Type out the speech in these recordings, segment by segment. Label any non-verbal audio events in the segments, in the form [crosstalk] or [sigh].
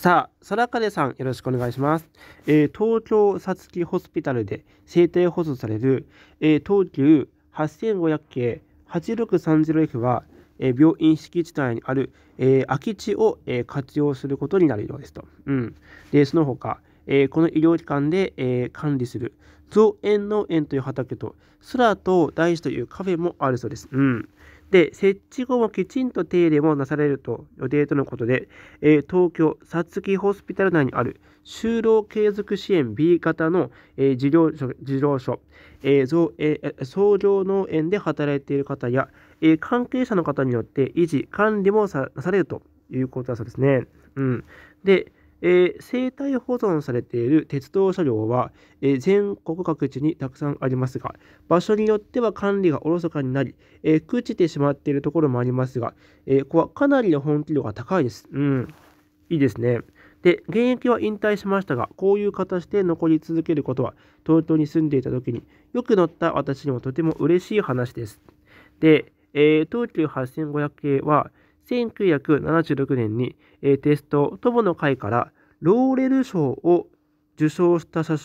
さあ、かでさん、よろしくお願いします。えー、東京さつきホスピタルで生体保存される、えー、東急8500系 8630F は、えー、病院敷地内にある、えー、空き地を、えー、活用することになるようですと。うん、でその他、えー、この医療機関で、えー、管理する造園農園という畑と空と大地というカフェもあるそうです。うんで、設置後もきちんと手入れもなされると予定とのことで、えー、東京さつきホスピタル内にある就労継続支援 B 型の、えー、事業所事業所、えーえー、創業農園で働いている方や、えー、関係者の方によって維持、管理もさなされるということだそうですね。うん、で、えー、生態保存されている鉄道車両は、えー、全国各地にたくさんありますが、場所によっては管理がおろそかになり、えー、朽ちてしまっているところもありますが、えここはかなりの本気度が高いです。うん、いいですね。で、現役は引退しましたが、こういう形で残り続けることは、東京に住んでいた時によく乗った私にもとても嬉しい話です。で、え東急8500系は、1976年に、えー、テスト友の会からローレル賞を受賞した車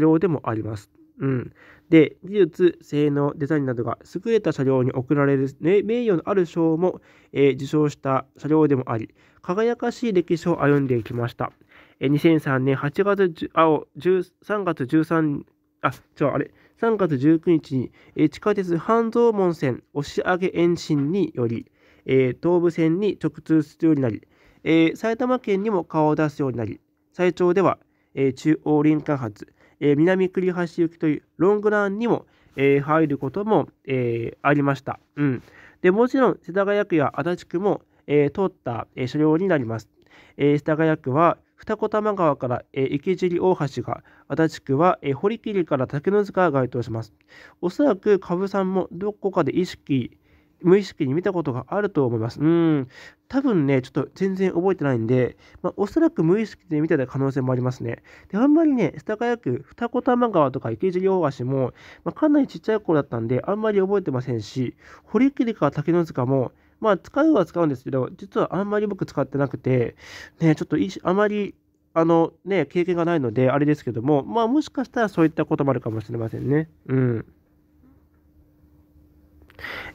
両でもあります。うん、で技術性能デザインなどが優れた車両に贈られる、ね、名誉のある賞も、えー、受賞した車両でもあり輝かしい歴史を歩んでいきました、えー、2003年8月あ3月13あ違うあれ3月19日に、えー、地下鉄半蔵門線押上延伸によりえー、東武線に直通するようになり、えー、埼玉県にも顔を出すようになり、最長では、えー、中央林間発、え南栗橋行きというロングランにも、え入ることも、えありました。うん、でもちろん、世田谷区や足立区も、え通った、え車両になります。え世田谷区は二子玉川から、え池尻大橋が、足立区は、え堀切から竹の塚が該当します。おそらく、株さんもどこかで意識無意識に見たことがあると思います。うん。多分ね、ちょっと全然覚えてないんで、まあ、おそらく無意識で見てた可能性もありますね。で、あんまりね、世田谷区、二子玉川とか池尻大橋も、まあ、かなりちっちゃい頃だったんで、あんまり覚えてませんし、堀切川竹の塚も、まあ、使うは使うんですけど、実はあんまり僕使ってなくて、ね、ちょっといあまりあのね、経験がないので、あれですけども、まあもしかしたらそういったこともあるかもしれませんね。うん。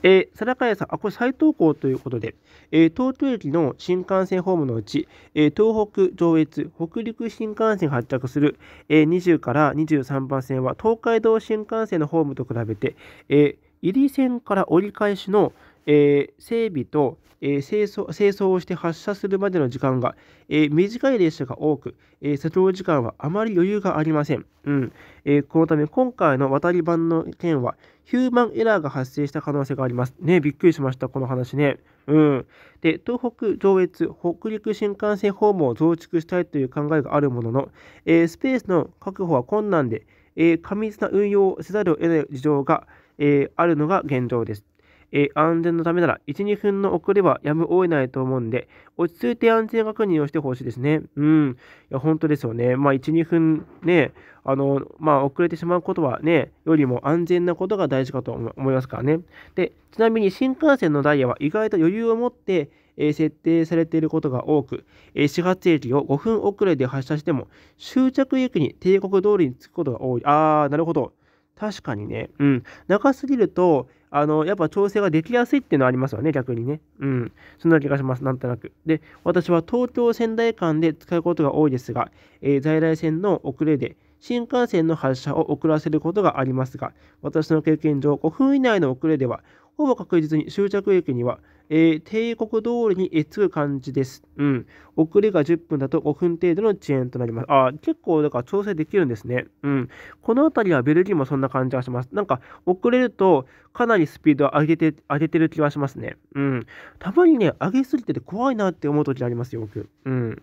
えー、屋さん、あ、これ再投稿ということで、えー、東京駅の新幹線ホームのうち、えー、東北、上越、北陸新幹線が発着する、えー、20から23番線は東海道新幹線のホームと比べて、えー、入り線から折り返しのえー、整備と、えー、清掃清掃をして発車するまでの時間が、えー、短い列車が多く、えー、作業時間はあまり余裕がありません、うんえこのため今回の渡り版の件はヒューマンエラーが発生した可能性がありますねびっくりしましたこの話ねうんで東北上越北陸新幹線ホームを増築したいという考えがあるものの、えスペースの確保は困難で、え過密な運用をせざるを得ない事情が、えあるのが現状ですえー、安全のためなら1、2分の遅れはやむを得ないと思うんで、落ち着いて安全確認をしてほしいですね。うん。いや、本当ですよね。まあ、1、2分ね、あの、まあ、遅れてしまうことはね、よりも安全なことが大事かと思いますからね。で、ちなみに新幹線のダイヤは意外と余裕を持って、え設定されていることが多く、え始発駅を5分遅れで発車しても、終着駅に帝国通りに着くことが多い。あー、なるほど。確かにね。うん。長すぎると、あの、やっぱ調整ができやすいっていうのはありますよね、逆にね。うん。そんな気がします、なんとなく。で、私は東京仙台間で使うことが多いですが、えー、在来線の遅れで、新幹線の発車を遅らせることがありますが、私の経験上5分以内の遅れではほぼ確実に終着駅には、えー、帝国通りに着く感じです。うん。遅れが10分だと5分程度の遅延となります。ああ、結構、だから調整できるんですね。うん。この辺りはベルギーもそんな感じがします。なんか、遅れると、かなりスピードを上げて、上げてる気がしますね。うん。たまにね、上げすぎてて怖いなって思う時ありますよ、僕。うん。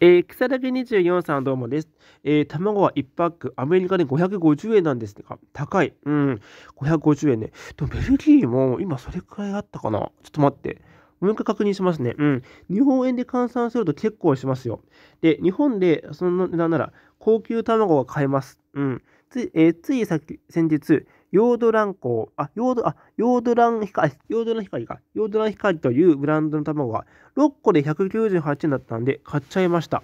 えー、草だけ24さんどうもです。えー、卵は1パック、アメリカで550円なんですが、高い。うん、550円ね。でもベルギーも今それくらいあったかな。ちょっと待って。もう一回確認しますね。うん。日本円で換算すると結構しますよ。で、日本でその値段なら高級卵が買えます。うん。つえー、つい先日、ヨードランコ、あ、ヨード、あ、ヨードラン光、ヨードラン光か。ヨードラン光というブランドの卵が6個で198円だったんで買っちゃいました。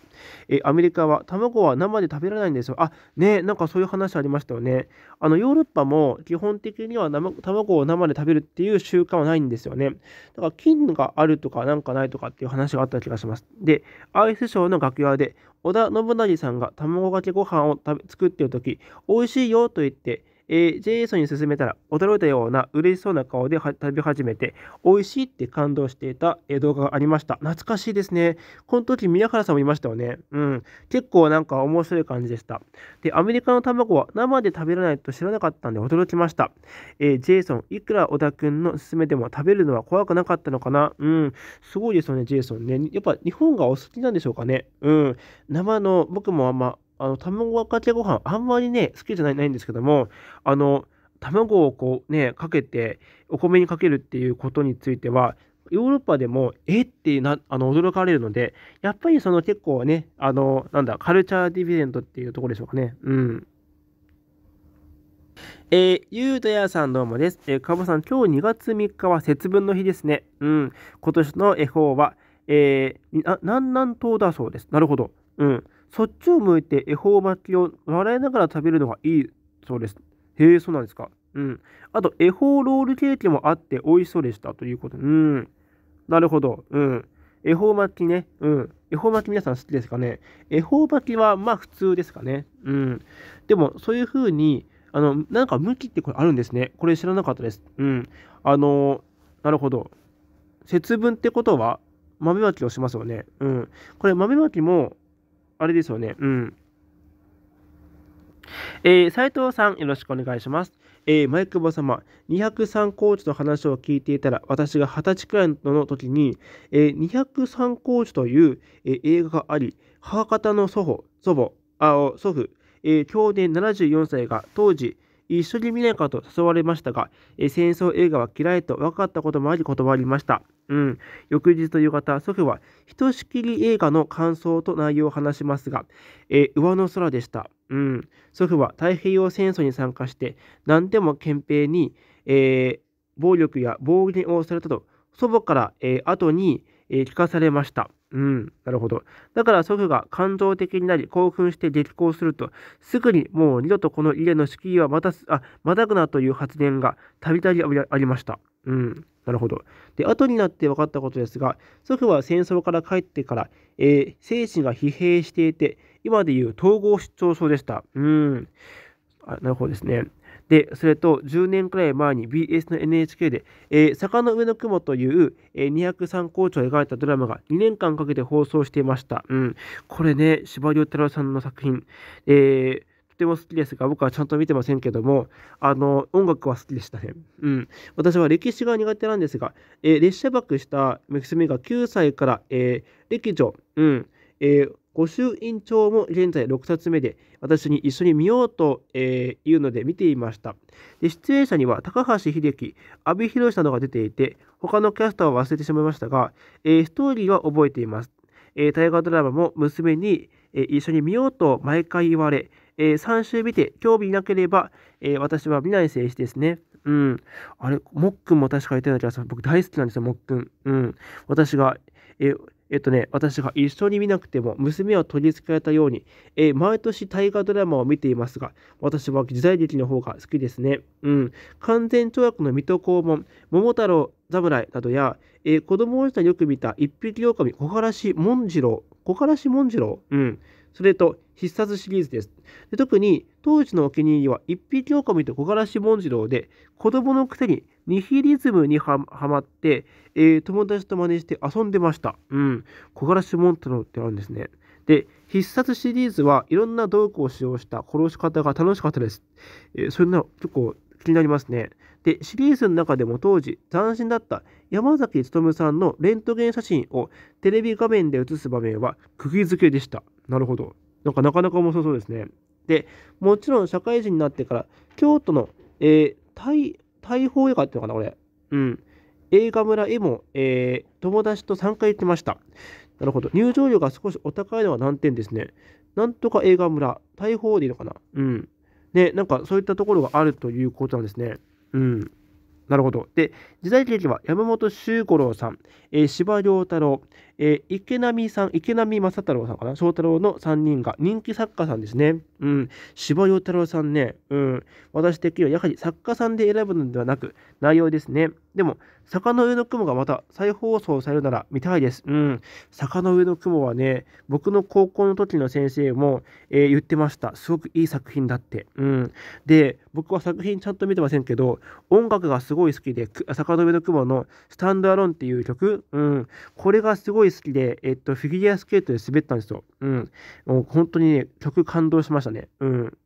え、アメリカは卵は生で食べられないんですよ。あ、ねなんかそういう話ありましたよね。あの、ヨーロッパも基本的には卵を生で食べるっていう習慣はないんですよね。だから菌があるとかなんかないとかっていう話があった気がします。で、アイスショーの楽屋で織田信成さんが卵かけご飯を食べ作ってる時、美味しいよと言って、えー、JS に勧めたら驚いたような嬉しそうな顔で食べ始めて美味しいって感動していた動画がありました懐かしいですねこの時宮原さんもいましたよねうん結構なんか面白い感じでしたでアメリカの卵は生で食べられないと知らなかったんで驚きました、えー、JSON いくら小田くんの勧めでも食べるのは怖くなかったのかなうんすごいですよね JSON ねやっぱ日本がお好きなんでしょうかねうん生の僕もあんまあの、卵かけご飯、あんまりね、好きじゃないないんですけども、あの、卵をこうね、かけて、お米にかけるっていうことについては、ヨーロッパでも、えってなあの驚かれるので、やっぱりその結構ね、あの、なんだ、カルチャーディビデントっていうところでしょうかね。うん。えー、ゆうとやさんどうもです。えー、かぼさん、今日2月3日は節分の日ですね。うん。今年の恵方は、えー、な、南南東だそうです。なるほど。うん。そっちを向いて恵方巻きを笑いながら食べるのがいいそうです。へえ、そうなんですか。うん。あと、恵方ロールケーキもあって美味しそうでしたということで。うん。なるほど。うん。恵方巻きね。うん。恵方巻き皆さん好きですかね恵方巻きはまあ普通ですかね。うん。でも、そういうふうに、あの、なんか向きってこれあるんですね。これ知らなかったです。うん。あの、なるほど。節分ってことは豆まきをしますよね。うん。これ豆まきも、あれですよね。うん。えー、斉藤さん、よろしくお願いします。えー、前久保様、203コーチの話を聞いていたら、私が20歳くらいの時に、えー、203コーチという、えー、映画があり、母方の祖母、祖母、あ祖父、えー、享年74歳が当時、一緒に見ないかと誘われましたが、えー、戦争映画は嫌いと分かったこともあり断りました。うん、翌日の夕方、祖父はひとしきり映画の感想と内容を話しますが、えー、上の空でした、うん。祖父は太平洋戦争に参加して、何でも憲兵に、えー、暴力や暴言をされたと、祖母から、えー、後に、え聞かされました。うん、なるほど。だから祖父が感情的になり興奮して激高すると、すぐにもう二度とこの家の敷居はまた、あ、またくなという発言がたびたびありました。うん。なるほど。で、後になって分かったことですが、祖父は戦争から帰ってから、えー、精神が疲弊していて、今でいう統合失調症でした。うん。あなるほどですね。で、それと10年くらい前に BS の NHK で、えー、坂の上の雲という、えー、203校長を描いたドラマが2年間かけて放送していました。うん。これね、司馬遼太郎さんの作品。えーても好きですが、僕はちゃんと見てませんけども、あの、音楽は好きでしたね。うん。私は歴史が苦手なんですが、えー、列車爆した娘が9歳から、えー、歴女、うん、えー、御朱印帳も現在6冊目で、私に一緒に見ようと、えー、いうので見ていました。で出演者には高橋秀樹、阿部寛などが出ていて、他のキャスターは忘れてしまいましたが、えー、ストーリーは覚えています。えー、大河ドラマも娘に、え一緒に見ようと毎回言われ、えー、3週見て、興味なければ、えー、私は見ない選手ですね。うん。あれ、もっくんも確か言ってたけど、す僕大好きなんですよ、もっくん。うん。私が、えーえっとね、私が一緒に見なくても娘を取り付かれたように、えー、毎年大河ドラマを見ていますが、私は時代劇の方が好きですね。うん。完全跳躍の水戸黄門、桃太郎侍などや、えー、子供をしたよく見た一匹狼、小原氏文次郎、小原氏文次郎、うん。それと必殺シリーズですで特に当時のお気に入りは一匹狼と木枯らし紋次郎で子供のくせにニヒリズムにはまって、えー、友達と真似して遊んでました。うん。木枯らしモンタロってあるんですね。で、必殺シリーズはいろんな道具を使用した殺し方が楽しかったです。えー、それなら結構気になりますね。で、シリーズの中でも当時、斬新だった山崎努さんのレントゲン写真をテレビ画面で写す場面は、釘付けでした。なるほど。なんかなかなか面白そうですね。で、もちろん社会人になってから、京都の、えー、大、大砲映画っていうのかな、これ。うん。映画村へも、えー、友達と3回行ってました。なるほど。入場料が少しお高いのは難点ですね。なんとか映画村、大砲でいいのかな。うん。で、なんかそういったところがあるということなんですね。うん。なるほど。で、時代劇は山本周五郎さん、えー、柴良太郎、えー、池波さん、池波正太郎さんかな、翔太郎の3人が人気作家さんですね。うん、柴良太郎さんね、うん、私的にはやはり作家さんで選ぶのではなく、内容ですね。でも、坂の上の雲がまた再放送されるなら見たいです。うん。坂の上の雲はね、僕の高校の時の先生も、えー、言ってました。すごくいい作品だって。うん。で、僕は作品ちゃんと見てませんけど、音楽がすごい好きで、坂の上の雲のスタンドアロンっていう曲、うん。これがすごい好きで、えっと、フィギュアスケートで滑ったんですよ。うん。もう本当にね、曲感動しましたね。うん。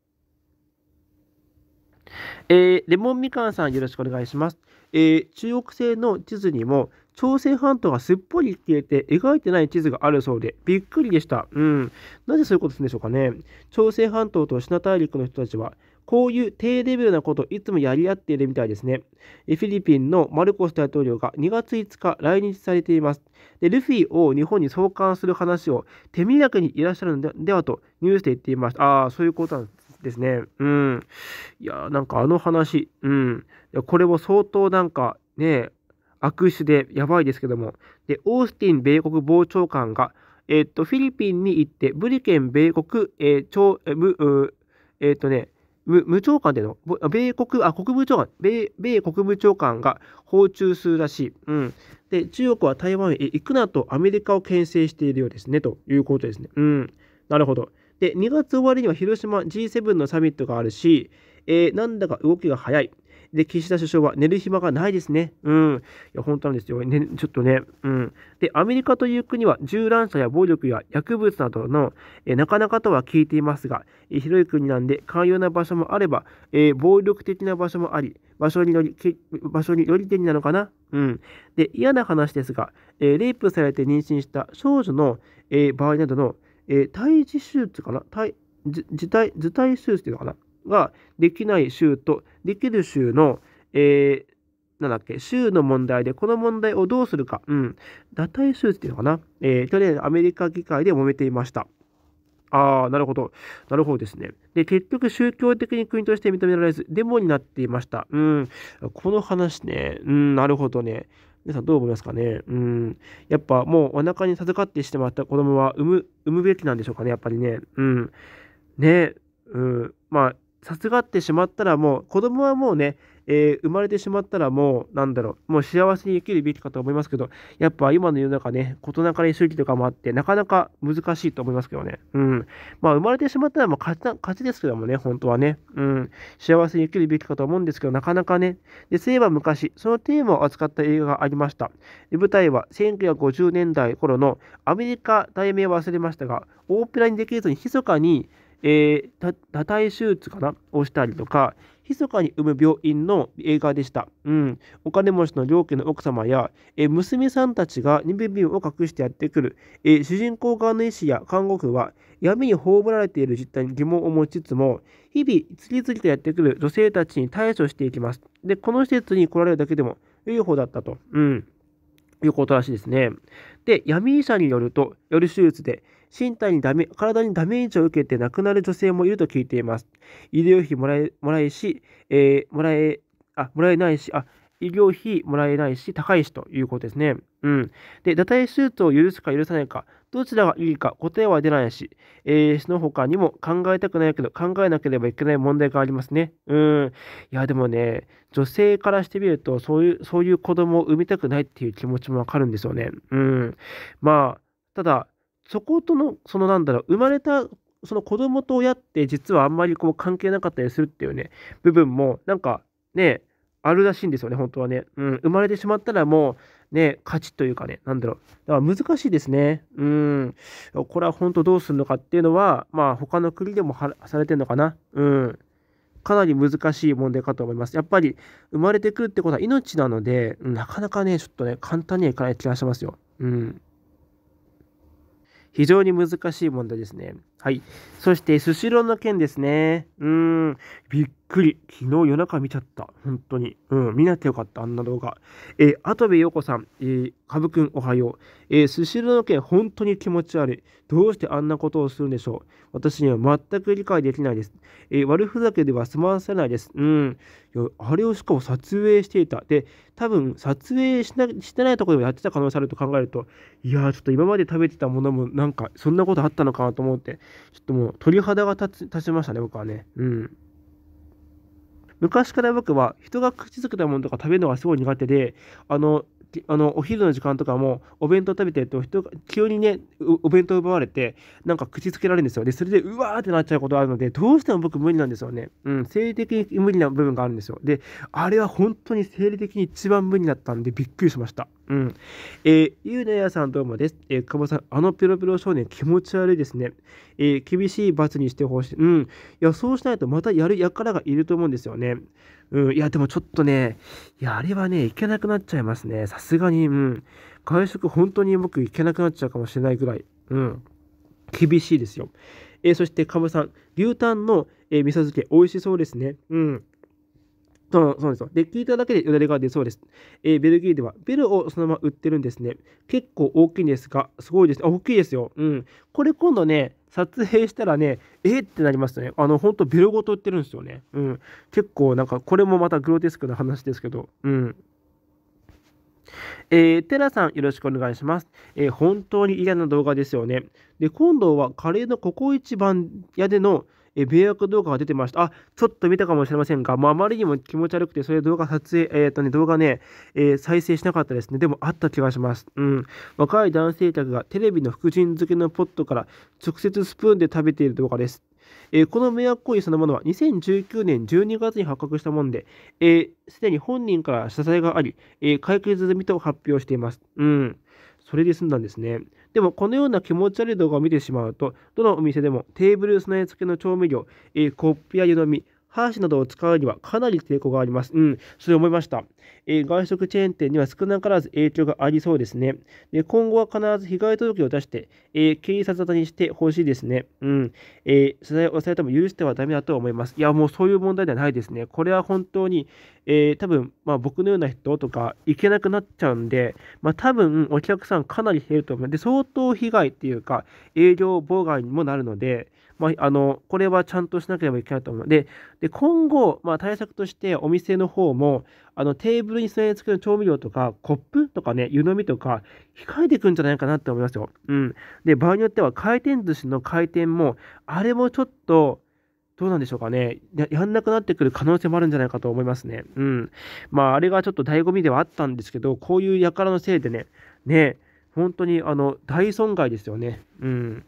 えー、レモンみかんさんよろしくお願いします。えー、中国製の地図にも朝鮮半島がすっぽり消えて描いてない地図があるそうでびっくりでした。うん。なぜそういうことするんでしょうかね。朝鮮半島とシナ大陸の人たちはこういう低レベルなことをいつもやり合っているみたいですね。フィリピンのマルコス大統領が2月5日来日されています。でルフィを日本に送還する話を手土産にいらっしゃるのではとニュースで言っていました。ああ、そういうことなんですですね。うん。いや、なんかあの話、うん。これも相当なんかね、悪質でやばいですけども。で、オースティン米国防長官が、えっと、フィリピンに行って、ブリケン米国、えー、超、えー、えっとね、無無長官での、米国、あ、国務長官、米、米国務長官が訪中するらしい。うん。で、中国は台湾へ行くなとアメリカを牽制しているようですね、ということですね。うん。なるほど。で、2月終わりには広島 G7 のサミットがあるし、えー、なんだか動きが早い。で、岸田首相は寝る暇がないですね。うん。いや、本当なんですよ。ね、ちょっとね。うん。で、アメリカという国は銃乱射や暴力や薬物などの、えなかなかとは聞いていますが、え広い国なんで寛容な場所もあれば、えー、暴力的な場所もあり、場所により、場所により手になのかな。うん。で、嫌な話ですが、えー、レイプされて妊娠した少女の、えー、場合などの、えー、対手術かな胎自体自体手術っていうのかなができない州とできる州の、えー、なんだっけ、州の問題でこの問題をどうするか、うん、打胎手術っていうのかな、えー、去年アメリカ議会で揉めていました。あー、なるほど。なるほどですね。で、結局、宗教的に国として認められず、デモになっていました。うん、この話ね、うん、なるほどね。皆さんどう思いますかねうん。やっぱもうお腹に授かってしてもらった子供は産む、産むべきなんでしょうかねやっぱりね。うん。ね。うん。まあ、授かってしまったらもう子供はもうね、えー、生まれてしまったらもうなんだろうもう幸せに生きるべきかと思いますけどやっぱ今の世の中ね事なかれ主義とかもあってなかなか難しいと思いますけどねうんまあ生まれてしまったらもう勝ち勝ちですけどもね本当はねうん幸せに生きるべきかと思うんですけどなかなかねでそういえば昔そのテーマを扱った映画がありました舞台は1950年代頃のアメリカ題名忘れましたが大っぴらにできずに密かにえー、多体手術かなをしたりとか、密かに産む病院の映画でした。うん。お金持ちの両家の奥様や、え娘さんたちが妊ベ病を隠してやってくる、え主人公側の医師や看護婦は、闇に葬られている実態に疑問を持ちつつも、日々、次々とやってくる女性たちに対処していきます。で、この施設に来られるだけでも、良い方だったと。うん。いうことらしいですね。で、闇医者によると、より手術で、身体にダメ体にダメージを受けて亡くなる女性もいると聞いています。医療費もらえもらえし、えー、もらえあもらえないし、あ医療費もらえないし、高いしということですね。うん。で、堕胎手術を許すか許さないか、どちらがいいか答えは出ないし、えー、その他にも考えたくないけど、考えなければいけない問題がありますね。うん。いや、でもね、女性からしてみると、そういう、そういう子供を産みたくないっていう気持ちもわかるんですよね。うん。まあ、ただ、そことの、そのなんだろう、生まれた、その子供と親って実はあんまりこう関係なかったりするっていうね、部分も、なんかね、あるらしいんですよね、本当はね。うん、生まれてしまったらもう、ね、勝ちというかね、なんだろう。だから難しいですね。うん。これは本当どうするのかっていうのは、まあ他の国でもされてるのかな。うん。かなり難しい問題かと思います。やっぱり生まれてくるってことは命なので、なかなかね、ちょっとね、簡単にはいかない気がしますよ。うん。非常に難しい問題ですね。はい。そして、スシローの件ですね。うん。びっくり。昨日夜中見ちゃった。本当に。うん。見なくてよかった。あんな動画。えー、跡部陽子さん。えー、かぶくんおはよう。えー、スシローの件、本当に気持ち悪い。どうしてあんなことをするんでしょう。私には全く理解できないです。えー、悪ふざけでは済ませないです。うん。あれをしかも撮影していた。で、多分、撮影しなしてないところでもやってた可能性あると考えると、いやー、ちょっと今まで食べてたものも、なんか、そんなことあったのかなと思って。ちょっともう鳥肌が立ちましたね、僕はね。うん。昔から僕は人が口づけたものとか食べるのがすごい苦手で、あの、あのお昼の時間とかもお弁当食べてると人が急にねお弁当奪われてなんか口つけられるんですよでそれでうわーってなっちゃうことあるのでどうしても僕無理なんですよねうん生理的に無理な部分があるんですよであれは本当に生理的に一番無理だったんでびっくりしましたうんえー、ゆうなやさんどうもですえー、久保さんあのピロピロ少年気持ち悪いですねえー、厳しい罰にしてほしいうんいやそうしないとまたやる輩がいると思うんですよねうん、いや、でもちょっとね、いや、あれはね、行けなくなっちゃいますね。さすがに、うん。外食、本当に僕行けなくなっちゃうかもしれないぐらい、うん。厳しいですよ。えー、そして、かぶさん、牛タンの、えー、味噌漬け、美味しそうですね。うん。そうそうですよ。で、聞いただけでよだれが出そうです。えー、ベルギーでは、ベルをそのまま売ってるんですね。結構大きいんですが、すごいですね。あ、大きいですよ。うん。これ今度ね、撮影したらね、えー、ってなりますね。あの、ほんとベルごと売ってるんですよね。うん。結構なんか、これもまたグロテスクな話ですけど、うん。えー、テラさん、よろしくお願いします。えー、本当に嫌な動画ですよね。で、今度はカレーのココイチ番屋でのえー、迷惑動画が出てました。あ、ちょっと見たかもしれませんが、まあ、まりにも気持ち悪くて、それ動画撮影、えっ、ー、とね、動画ね、えー、再生しなかったですね。でもあった気がします。うん。若い男性客がテレビの福神漬けのポットから直接スプーンで食べている動画です。えー、この迷惑行為そのものは2019年12月に発覚したもので、す、えー、で、に本人から謝罪があり、えー、解決済みと発表しています。うん。それで済んだんですね。でもこのような気持ち悪い動画を見てしまうとどのお店でもテーブル備え付けの調味料、えー、コップや湯飲みハーシなどを使うにはかなり抵抗があります。うん、それ思いました。えー、外食チェーン店には少なからず影響がありそうですね。で今後は必ず被害届を出して、えー、警察沙汰にしてほしいですね。うん、えー、取材をされても許してはダメだと思います。いや、もうそういう問題ではないですね。これは本当に、えー、多分、まあ、僕のような人とか行けなくなっちゃうんで、まあ、多分お客さんかなり減ると思う。で、相当被害っていうか、営業妨害にもなるので、まあ、あの、これはちゃんとしなければいけないと思うので、で、今後、まあ、対策としてお店の方も、あの、テーブルに備え付ける調味料とか、コップとかね、湯飲みとか、控えていくんじゃないかなって思いますよ。うん。で、場合によっては回転寿司の回転も、あれもちょっと、どうなんでしょうかねや。やんなくなってくる可能性もあるんじゃないかと思いますね。うん。まあ、あれがちょっと醍醐味ではあったんですけど、こういう輩のせいでね、ね、本当に、あの、大損害ですよね。うん。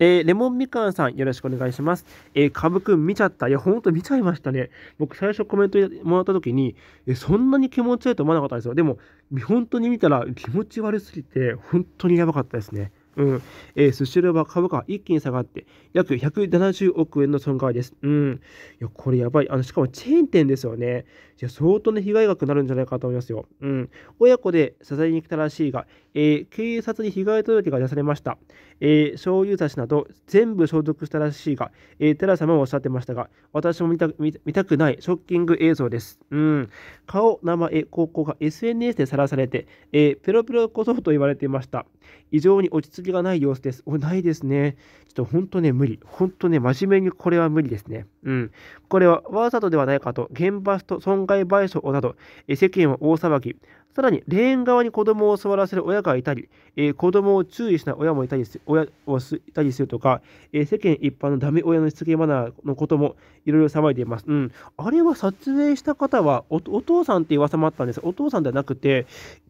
えー、レモンみかんさん、よろしくお願いします。えー、かぶくん見ちゃった。いや、ほんと見ちゃいましたね。僕、最初コメントもらった時に、えー、そんなに気持ちいいと思わなかったんですよ。でも、本当に見たら気持ち悪すぎて、本当にやばかったですね。うんえー、スシローは株価一気に下がって、約170億円の損害です。うん。いや、これやばい。あの、しかもチェーン店ですよね。じゃ相当ね、被害額になるんじゃないかと思いますよ。うん。親子で支えに来たらしいが、えー、警察に被害届が出されました。えー、醤油差しなど、全部消毒したらしいが、えー、寺様もおっしゃってましたが、私も見た見たくないショッキング映像です。うん。顔、名前、高校が SNS でさらされて、えー、ペロペロこそと言われていました。異常に落ち着きがない様子です。お、ないですね。ちょっと本当ね、無理。本当ね、真面目にこれは無理ですね。うん。これはわざとではないかと、厳罰と損害賠償など、世間は大騒ぎ、さらに、レーン側に子供を座らせる親がいたり、えー、子供を注意しない親もいたりす親をすいたりするとか、えー、世間一般のダメ親のしつけマナーのこともいろいろ騒いでいます。うん。あれは撮影した方はお、お父さんっていう噂もあったんですお父さんではなくて、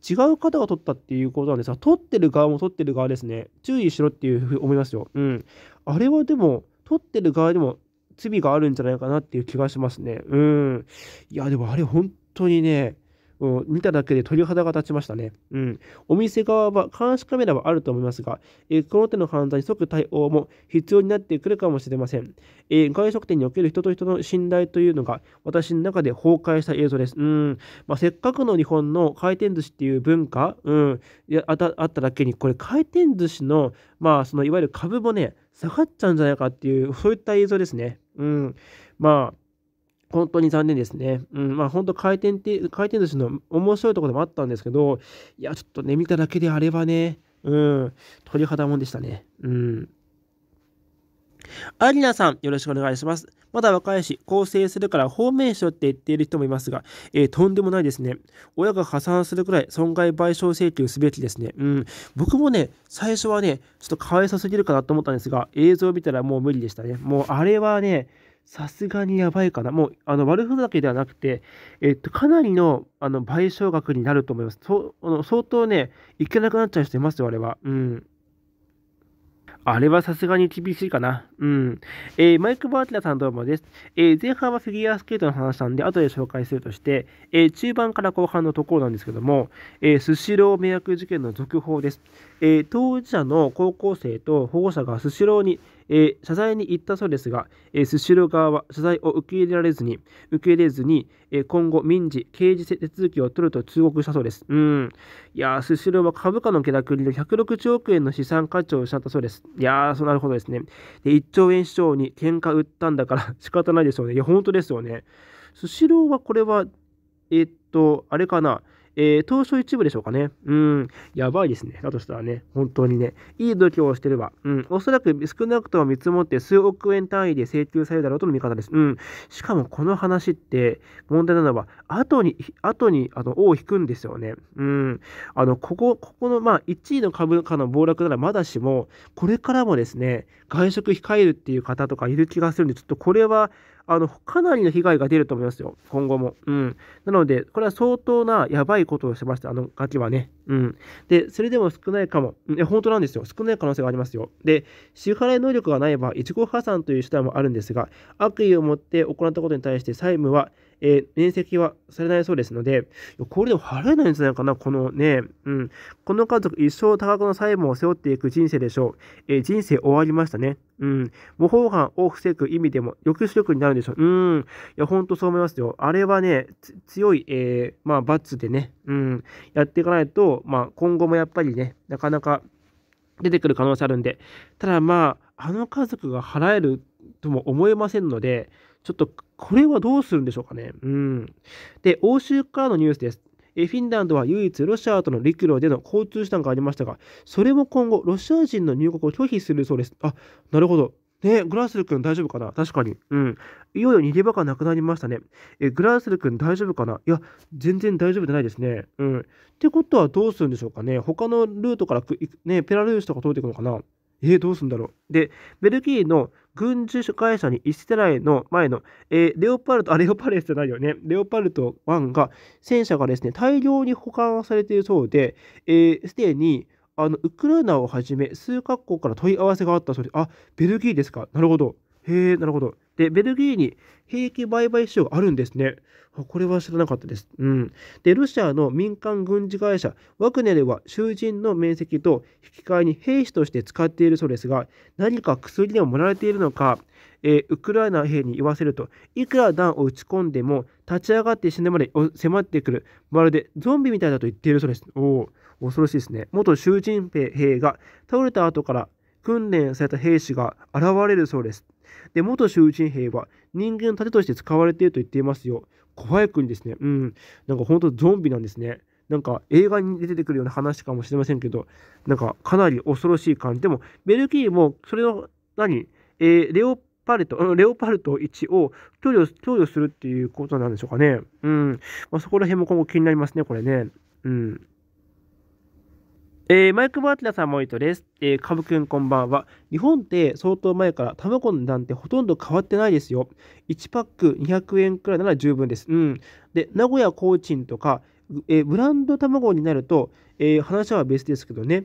違う方が撮ったっていうことなんですが、撮ってる側も撮ってる側ですね。注意しろっていうふうに思いますよ。うん。あれはでも、撮ってる側でも罪があるんじゃないかなっていう気がしますね。うん。いや、でもあれ本当にね、うん、見ただけで鳥肌が立ちましたね。うん。お店側は監視カメラはあると思いますが、えー、この手の犯罪に即対応も必要になってくるかもしれません。えー、外食店における人と人の信頼というのが私の中で崩壊した映像です。うん。まあ、せっかくの日本の回転寿司っていう文化、うん、あったあっただけに、これ回転寿司の、まあ、そのいわゆる株もね、下がっちゃうんじゃないかっていう、そういった映像ですね。うん。まあ、本当に残念ですね。うん、まあ本当回転って、回転寿司の面白いところでもあったんですけど、いや、ちょっとね、見ただけであればね、うん、鳥肌もんでしたね。うん。アリナさん、よろしくお願いします。まだ若いし、更生するから方面しろって言っている人もいますが、えー、とんでもないですね。親が破産するくらい損害賠償請求すべきですね。うん。僕もね、最初はね、ちょっとかわいさすぎるかなと思ったんですが、映像見たらもう無理でしたね。もうあれはね、さすがにやばいかな。もう、あの、悪ふざけではなくて、えっと、かなりの、あの、賠償額になると思います。そあの相当ね、いけなくなっちゃう人いますよ、あれは。うん。あれはさすがに厳しいかな。うん。えー、マイク・バーティラさんどうもです。えー、前半はフィギュアスケートの話なんで、後で紹介するとして、えー、中盤から後半のところなんですけども、えスシロー迷惑事件の続報です。え当事者の高校生と保護者がスシローにえー、謝罪に行ったそうですが、えー、スシロー側は謝罪を受け入れられずに、受け入れずに、えー、今後民事、刑事手続きを取ると通告したそうです。うん。いやー、スシローは株価の下落により160億円の資産価値を失ったそうです。いやー、そうなるほどですね。で、1兆円市長に喧嘩売ったんだから [laughs] 仕方ないでしょうね。いや、本当ですよね。スシローはこれは、えー、っと、あれかな。えー、東証一部でしょうかね。うん、やばいですね。だとしたらね、本当にね、いい度胸をしてれば、うん、おそらく少なくとも見積もって数億円単位で請求されるだろうとの見方です。うん、しかもこの話って、問題なのは、後に、後に、あの、尾を引くんですよね。うん、あの、ここ、ここの、まあ、1位の株価の暴落ならまだしも、これからもですね、外食控えるっていう方とかいる気がするんで、ちょっとこれは、あの、かなりの被害が出ると思いますよ。今後も。うん。なので、これは相当なやばいことをしてました。あのガキはね。うん。で、それでも少ないかも。本当なんですよ。少ない可能性がありますよ。で、支払い能力がない場合、一号破産という手段もあるんですが、悪意を持って行ったことに対して債務は、えー、面積はされないそうですので、これでも払えないんじゃないかな、このね、うん。この家族一生多額の債務を背負っていく人生でしょう。えー、人生終わりましたね。うん。模倣犯を防ぐ意味でも抑止力になるでしょう。うん。いや、ほんとそう思いますよ。あれはね、強い、えー、まあ、罰でね、うん。やっていかないと、まあ、今後もやっぱりね、なかなか出てくる可能性あるんで。ただまあ、あの家族が払えるとも思えませんので、ちょっとこれはどうするんでしょうかね。うん。で、欧州からのニュースです。えフィンランドは唯一ロシアとの陸路での交通手段がありましたが、それも今後、ロシア人の入国を拒否するそうです。あ、なるほど。ねグラスル君大丈夫かな確かに。うん。いよいよ逃げ場がなくなりましたね。え、グラスル君大丈夫かないや、全然大丈夫じゃないですね。うん。ってことはどうするんでしょうかね他のルートからね、ペラルーシとか通っていくのかなえどうするんだろう。で、ベルギーの軍事会社に1世代の前の、えー、レオパルト、[laughs] あ、レオパレスじゃないよね。レオパルト1が、戦車がですね、大量に保管されているそうで、す、えー、で、に、あの、ウクライナをはじめ、数カ国から問い合わせがあったそうで、あ、ベルギーですか。なるほど。へえ、なるほど。で、ベルギーに兵役売買市場があるんですね。これは知らなかったです。うん。で、ロシアの民間軍事会社、ワグネルは囚人の面積と引き換えに兵士として使っているそうですが、何か薬でも盛られているのか、えー、ウクライナ兵に言わせると、いくら弾を打ち込んでも立ち上がって死ぬまで迫ってくる、まるでゾンビみたいだと言っているそうです。おお、恐ろしいですね。元囚人兵が倒れた後から訓練された兵士が現れるそうです。で、元囚人兵は人間の盾として使われていると言っていますよ。怖い国ですね。うん。なんか本当ゾンビなんですね。なんか映画に出てくるような話かもしれませんけど、なんかかなり恐ろしい感じ。でも、ベルギーもそれを何、えー、レオパルト、レオパルト1を供与供与するっていうことなんでしょうかね。うん。まあ、そこら辺も今後気になりますね、これね。うん。えー、マイク・バーティラさんもいとです。えー、株くんこんばんは。日本って相当前から卵の値段ってほとんど変わってないですよ。1パック200円くらいなら十分です。うん。で、名古屋コ賃とか、えブランド卵になると、えー、話は別ですけどね。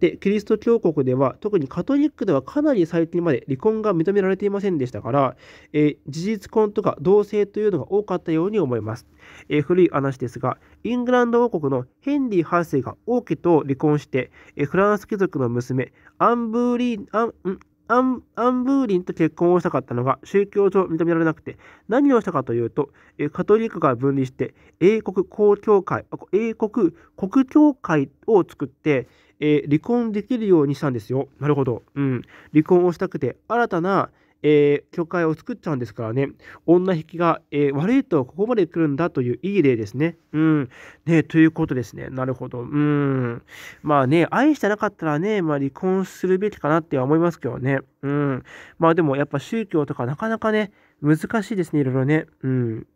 で、キリスト教国では、特にカトリックではかなり最近まで離婚が認められていませんでしたから、えー、事実婚とか同性というのが多かったように思います。えー、古い話ですが、イングランド王国のヘンリー8世が王家と離婚して、えフランス貴族の娘、アンブーリー、アン、アンアンブーリンと結婚をしたかったのが宗教上認められなくて何をしたかというとカトリックが分離して英国公教会英国国教会を作って、えー、離婚できるようにしたんですよ。なるほど。うん。離婚をしたくて新たなえー、教会を作っちゃうんですからね、女引きが、えー、悪いとここまで来るんだといういい例ですね。うん。ね、ということですね。なるほど。うん。まあね、愛してなかったらね、まあ離婚するべきかなって思いますけどね。うん。まあでもやっぱ宗教とかなかなかね、難しいですね、いろいろね。うん。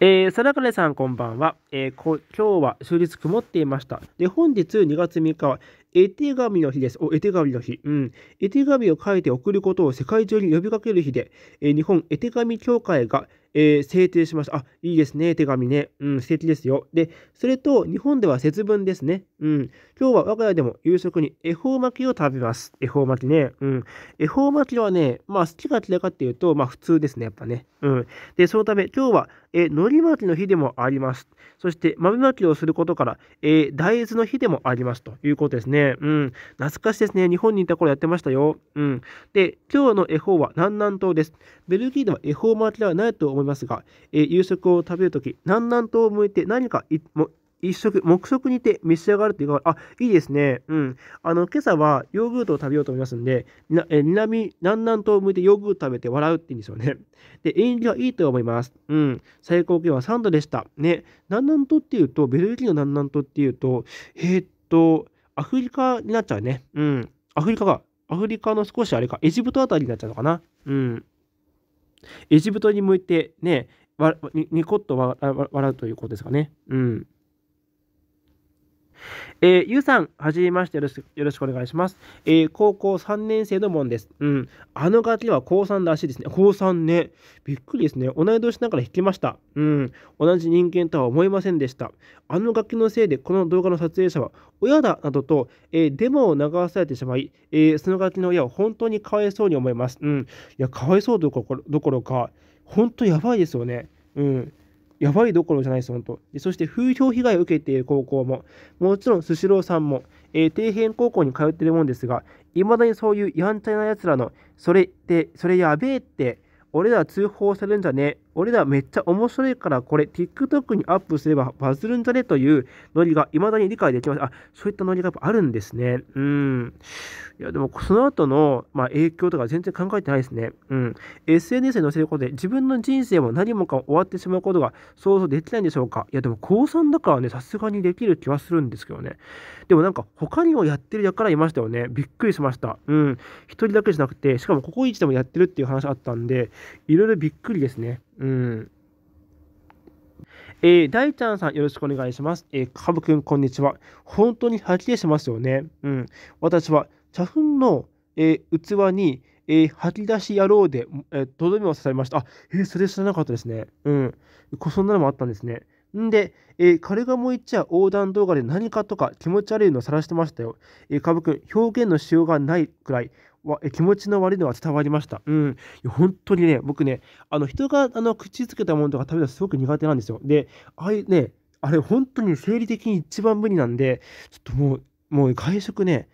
えー、か金さんこんばんは、えー、今日は終日曇っていました。で、本日2月3日は絵手紙の日です。お、絵手紙の日。うん。絵手紙を書いて送ることを世界中に呼びかける日で、え日本絵手紙協会がえー、制定しました。あ、いいですね、手紙ね。うん、素敵ですよ。で、それと、日本では節分ですね。うん。今日は我が家でも夕食に恵方巻きを食べます。恵方巻きね。うん。恵方巻きはね、まあ、好きか嫌いかっていうと、まあ、普通ですね、やっぱね。うん。で、そのため、今日は、え海苔巻きの日でもあります。そして、豆巻きをすることから、えー、大豆の日でもありますということですね。うん。懐かしいですね。日本にいた頃やってましたよ。うん。で、今日の恵方は南南東です。ベルギーでは恵方巻きではないと思います。思いますが、えー、夕食を食べるとき、南南東を向いて何かいも一食、黙食にて召し上がるというか、あ、いいですね。うん。あの、今朝はヨーグルトを食べようと思いますんで、なえ南、南南東を向いてヨーグルトを食べて笑うっていうんですよね。[laughs] で、演技はいいと思います。うん。最高気温は3度でした。ね。南南東っていうと、ベルギーの南南東っていうと、えー、っと、アフリカになっちゃうね。うん。アフリカが、アフリカの少しあれか、エジプトあたりになっちゃうのかな。うん。エジプトに向いてね、ニコッと笑うということですかね。うん。えー、ゆうさん、はじめましてよろしく、よろしくお願いします。えー、高校3年生のもんです。うん。あのガキは高3らしいですね。高3ね。びっくりですね。同い年ながら弾きました。うん。同じ人間とは思いませんでした。あの楽器のせいで、この動画の撮影者は、親だなどと、えー、デモを流されてしまい、えー、そのガキの親は本当にかわいそうに思います。うん。いや、かわいそうどころか、本当やばいですよね。うん。やばいどころじゃないです、本当。そして風評被害を受けている高校も、もちろんスシローさんも、えー、底辺高校に通っているもんですが、いまだにそういうやんちゃなやつらの、それって、それやべえって、俺ら通報されるんじゃね俺らめっちゃ面白いからこれ TikTok にアップすればバズるんじゃねというノリが未だに理解できます。あ、そういったノリがやっぱあるんですね。うん。いや、でもその後の、まあ、影響とか全然考えてないですね。うん。SNS に載せることで自分の人生も何もかも終わってしまうことが想像できないんでしょうか。いや、でも高3だからね、さすがにできる気はするんですけどね。でもなんか他にもやってるやからいましたよね。びっくりしました。うん。一人だけじゃなくて、しかもここ一でもやってるっていう話あったんで、いろいろびっくりですね。うん。えー、大ちゃんさんよろしくお願いします。えー、かぶくんこんにちは。本当に吐き気しますよね。うん。私は茶粉の、えー、器に、えー、吐き出し野郎で、えー、とどめを刺されました。あ、えー、それ知らなかったですね。うん。そんなのもあったんですね。んで、えー、カルガモ一夜横断動画で何かとか気持ち悪いのを晒してましたよ。えー、株くん、表現のしようがないくらいえ気持ちの悪いのは伝わりました。うん。本当にね、僕ね、あの人があの口つけたものとか食べるのすごく苦手なんですよ。で、ああいうね、あれ本当に生理的に一番無理なんで、ちょっともう、もう外食ね、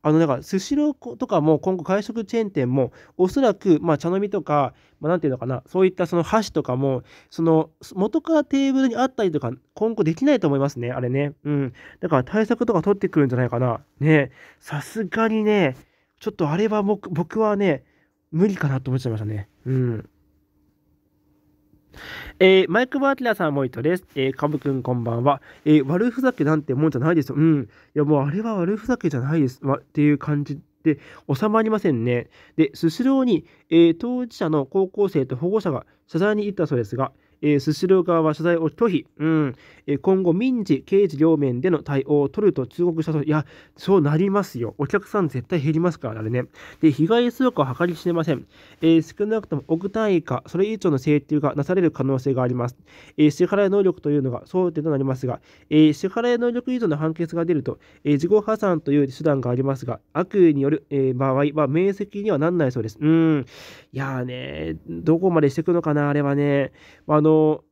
あの、だから、スシローとかも、今後、外食チェーン店も、おそらく、まあ、茶飲みとか、まあ、なんていうのかな、そういったその箸とかも、その、元からテーブルにあったりとか、今後できないと思いますね、あれね。うん。だから、対策とか取ってくるんじゃないかな。ねさすがにね、ちょっとあれは僕僕はね、無理かなと思っちゃいましたね。うん。えー、マイク・バーティラさんもイトです。えー、かぶくんこんばんは。えー、悪ふざけなんてもんじゃないですよ。うん。いや、もうあれは悪ふざけじゃないです。わっていう感じで収まりませんね。で、スシローに、えー、当事者の高校生と保護者が謝罪に行ったそうですが、えスシロー側は謝罪を拒否、うんえー、今後民事、刑事両面での対応を取ると中告したと、いや、そうなりますよ。お客さん絶対減りますから、あれね。で、被害数をは計り知れません。えー、少なくとも億単位か、それ以上の請求がなされる可能性があります。え支払い能力というのが争点となりますが、え支払い能力以上の判決が出ると、え自己破産という手段がありますが、悪意による、え場合は明晰にはならないそうです。うん。いやーね、どこまでしていくのかな、あれはね。まあの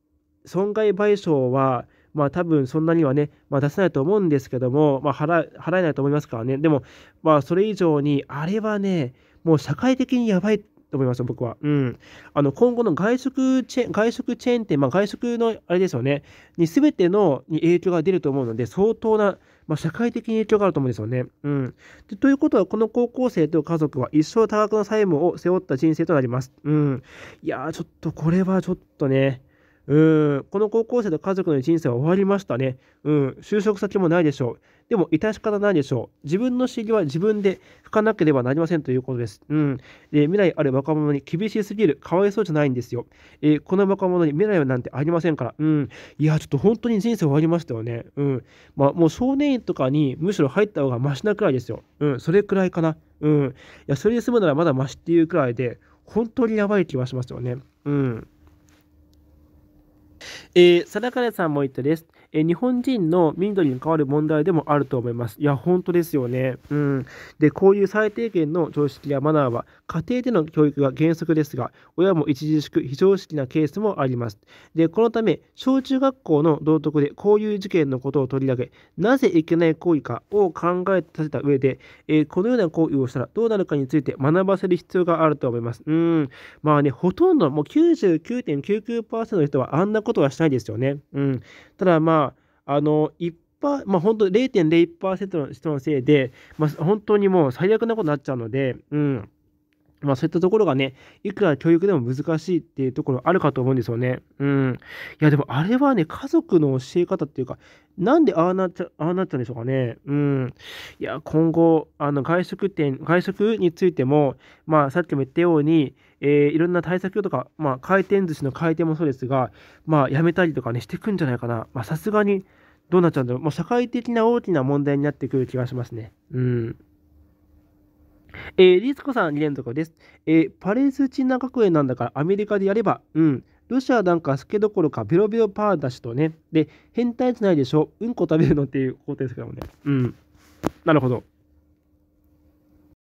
損害賠償は、まあ多分そんなにはね、まあ、出せないと思うんですけども、まあ払、払えないと思いますからね。でも、まあそれ以上に、あれはね、もう社会的にやばいと思いますよ、僕は。うん。あの、今後の外食チェーン、外食チェーンって、まあ、外食の、あれですよね、に全ての、に影響が出ると思うので、相当な、まあ、社会的に影響があると思うんですよね。うん。でということは、この高校生と家族は一生多額の債務を背負った人生となります。うん。いやー、ちょっとこれはちょっとね、うん、この高校生と家族の人生は終わりましたね。うん、就職先もないでしょう。でも、致し方ないでしょう。自分の尻は自分で拭かなければなりませんということです。うん。で、未来ある若者に厳しすぎる、かわいそうじゃないんですよ。えー、この若者に未来なんてありませんから。うん。いや、ちょっと本当に人生終わりましたよね。うん。まあ、もう少年院とかにむしろ入った方がマシなくらいですよ。うん、それくらいかな。うん。いや、それで済むならまだマシっていうくらいで、本当にやばい気はしますよね。うん。えー、定金さんもいとです。え日本人の民度に関わる問題でもあると思います。いや、本当ですよね。うん。で、こういう最低限の常識やマナーは、家庭での教育が原則ですが、親も著しく非常識なケースもあります。で、このため、小中学校の道徳でこういう事件のことを取り上げ、なぜいけない行為かを考えさせた上で、えこのような行為をしたらどうなるかについて学ばせる必要があると思います。うん。まあね、ほとんどもう99.99% .99 の人はあんなことはしないですよね。うん。ただまあ、あの、一般、まあ、本当0.01%の人のせいで、まあ、本当にもう最悪なことになっちゃうので、うん。まあそういったところがね、いくら教育でも難しいっていうところあるかと思うんですよね。うん。いやでもあれはね、家族の教え方っていうか、なんでああなっちゃ、ああなっちゃうんでしょうかね。うん。いや、今後、あの、外食店、外食についても、まあさっきも言ったように、えー、いろんな対策とか、まあ回転寿司の回転もそうですが、まあやめたりとかね、していくんじゃないかな。まあさすがに、どうなっちゃうんだろう。もう社会的な大きな問題になってくる気がしますね。うん。えー、リツコさん2連続です。えー、パレスチナ学園なんだからアメリカでやれば、うん、ロシアなんか好けどころかべロべロパーだしとね、で、変態じゃないでしょ、うんこ食べるのっていうことですけどもね。うん。なるほど。